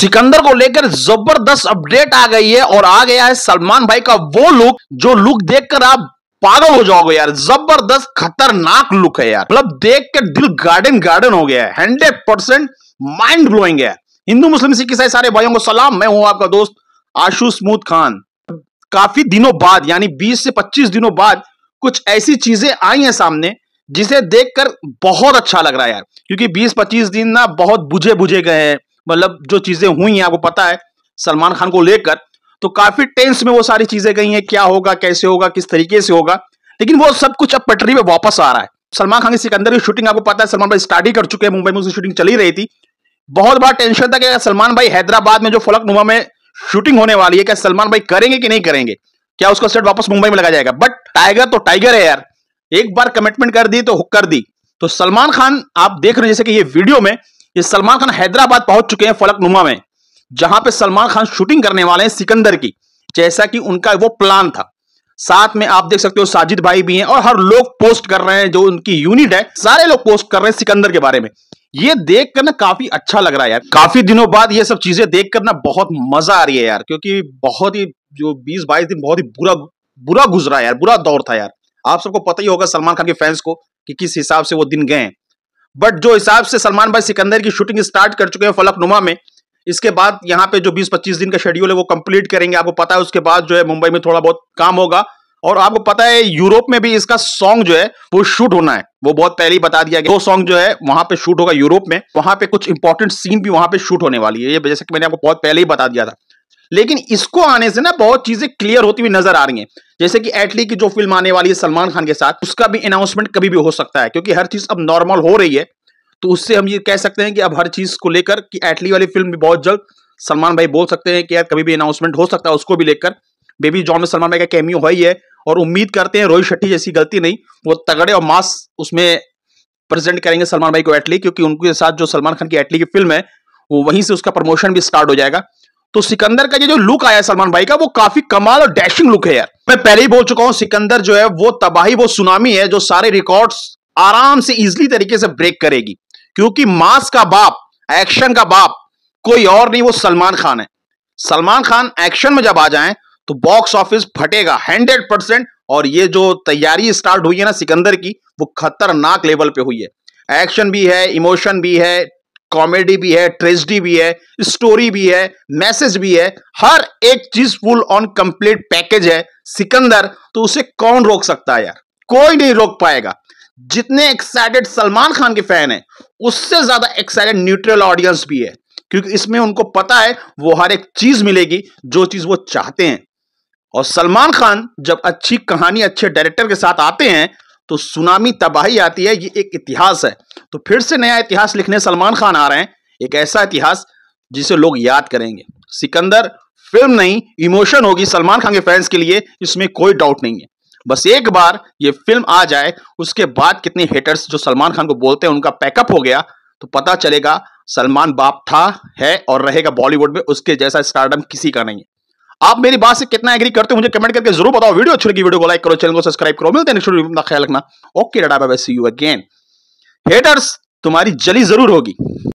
सिकंदर को लेकर जबरदस्त अपडेट आ गई है और आ गया है सलमान भाई का वो लुक जो लुक देखकर आप पागल हो जाओगे यार जबरदस्त खतरनाक लुक है यार मतलब देख कर दिल गार्डन गार्डन हो गया है हंड्रेड परसेंट माइंड ब्लोइंग है हिंदू मुस्लिम सिख ईसाई सारे भाइयों को सलाम मैं हूं आपका दोस्त आशु स्मूथ खान काफी दिनों बाद यानी 20 से 25 दिनों बाद कुछ ऐसी चीजें आई हैं सामने जिसे देखकर बहुत अच्छा लग रहा है यार क्योंकि 20-25 दिन ना बहुत बुझे बुझे गए हैं मतलब जो चीजें हुई हैं आपको पता है सलमान खान को लेकर तो काफी टेंस में वो सारी चीजें गई हैं क्या होगा कैसे होगा किस तरीके से होगा लेकिन वो सब कुछ अब पटरी में वापस आ रहा है सलमान खान की सिकंदर की शूटिंग आपको पता है सलमान भाई स्टार्ट ही कर चुके हैं मुंबई में उसकी शूटिंग चली रही थी बहुत बड़ा टेंशन था कि सलमान भाई हैदराबाद में जो फलक में शूटिंग होने वाली है क्या सलमान भाई करेंगे कि नहीं करेंगे क्या उसका सेट वापस मुंबई में लगा जाएगा बट टाइगर तो टाइगर है यार एक बार कमिटमेंट कर दी तो हुक कर दी तो सलमान खान आप देख रहे हैं जैसे कि ये वीडियो में ये सलमान खान हैदराबाद पहुंच चुके हैं नुमा में जहां पे सलमान खान शूटिंग करने वाले हैं सिकंदर की जैसा कि उनका वो प्लान था साथ में आप देख सकते हो साजिद भाई भी हैं और हर लोग पोस्ट कर रहे हैं जो उनकी यूनिट है सारे लोग पोस्ट कर रहे हैं सिकंदर के बारे में ये देख कर ना काफी अच्छा लग रहा है यार काफी दिनों बाद ये सब चीजें देख कर ना बहुत मजा आ रही है यार क्योंकि बहुत ही जो बीस बाईस दिन बहुत ही बुरा बुरा गुजरा यार बुरा दौर था यार आप सबको पता ही होगा सलमान खान के फैंस को कि किस हिसाब से वो दिन गए हैं बट जो हिसाब से सलमान भाई सिकंदर की शूटिंग स्टार्ट कर चुके हैं फलकनुमा में इसके बाद यहाँ पे जो 20-25 दिन का शेड्यूल है वो कंप्लीट करेंगे आपको पता है उसके बाद जो है मुंबई में थोड़ा बहुत काम होगा और आपको पता है यूरोप में भी इसका सॉन्ग जो है वो शूट होना है वो बहुत पहले ही बता दिया गया दो सॉन्ग जो है वहां पे शूट होगा यूरोप में वहां पे कुछ इंपॉर्टेंट सीन भी वहां पे शूट होने वाली है ये जैसे कि मैंने आपको बहुत पहले ही बता दिया था लेकिन इसको आने से ना बहुत चीजें क्लियर होती हुई नजर आ रही हैं जैसे कि एटली की जो फिल्म आने वाली है सलमान खान के साथ उसका भी अनाउंसमेंट कभी भी हो सकता है क्योंकि हर चीज अब नॉर्मल हो रही है तो उससे हम ये कह सकते हैं कि अब हर चीज को लेकर कि एटली वाली फिल्म भी बहुत जल्द सलमान भाई बोल सकते हैं कि यार कभी भी अनाउंसमेंट हो सकता है उसको भी लेकर बेबी जॉन में सलमान भाई का कैमियो है ही है और उम्मीद करते हैं रोहित शेट्टी जैसी गलती नहीं वो तगड़े और मास उसमें प्रेजेंट करेंगे सलमान भाई को एटली क्योंकि उनके साथ जो सलमान खान की एटली की फिल्म है वो वहीं से उसका प्रमोशन भी स्टार्ट हो जाएगा तो सिकंदर का ये जो लुक आया सलमान भाई का वो काफी कमाल और डैशिंग लुक है यार मैं पहले ही बोल चुका हूं सिकंदर जो है वो तबाही वो सुनामी है जो सारे रिकॉर्ड्स आराम से इजिली तरीके से ब्रेक करेगी क्योंकि मास का बाप एक्शन का बाप कोई और नहीं वो सलमान खान है सलमान खान एक्शन में जब आ जाए तो बॉक्स ऑफिस फटेगा हंड्रेड परसेंट और ये जो तैयारी स्टार्ट हुई है ना सिकंदर की वो खतरनाक लेवल पे हुई है एक्शन भी है इमोशन भी है कॉमेडी भी है ट्रेजिडी भी है स्टोरी भी है मैसेज भी है हर एक चीज फुल ऑन कंप्लीट पैकेज है सिकंदर तो उसे कौन रोक सकता है यार कोई नहीं रोक पाएगा जितने एक्साइटेड सलमान खान के फैन है उससे ज्यादा एक्साइटेड न्यूट्रल ऑडियंस भी है क्योंकि इसमें उनको पता है वो हर एक चीज मिलेगी जो चीज वो चाहते हैं और सलमान खान जब अच्छी कहानी अच्छे डायरेक्टर के साथ आते हैं तो सुनामी तबाही आती है ये एक इतिहास है तो फिर से नया इतिहास लिखने सलमान खान आ रहे हैं एक ऐसा इतिहास जिसे लोग याद करेंगे सिकंदर फिल्म नहीं इमोशन होगी सलमान खान के फैंस के लिए इसमें कोई डाउट नहीं है बस एक बार ये फिल्म आ जाए उसके बाद कितने हेटर्स जो सलमान खान को बोलते हैं उनका पैकअप हो गया तो पता चलेगा सलमान बाप था है और रहेगा बॉलीवुड में उसके जैसा स्टारडम किसी का नहीं है आप मेरी बात से कितना एग्री करते हो मुझे कमेंट करके जरूर बताओ वीडियो अच्छी लगी वीडियो को लाइक करो चैनल को सब्सक्राइब करो मिलते हैं अपना ख्याल रखना ओके डाटा सी यू अगेन हेटर्स तुम्हारी जली जरूर होगी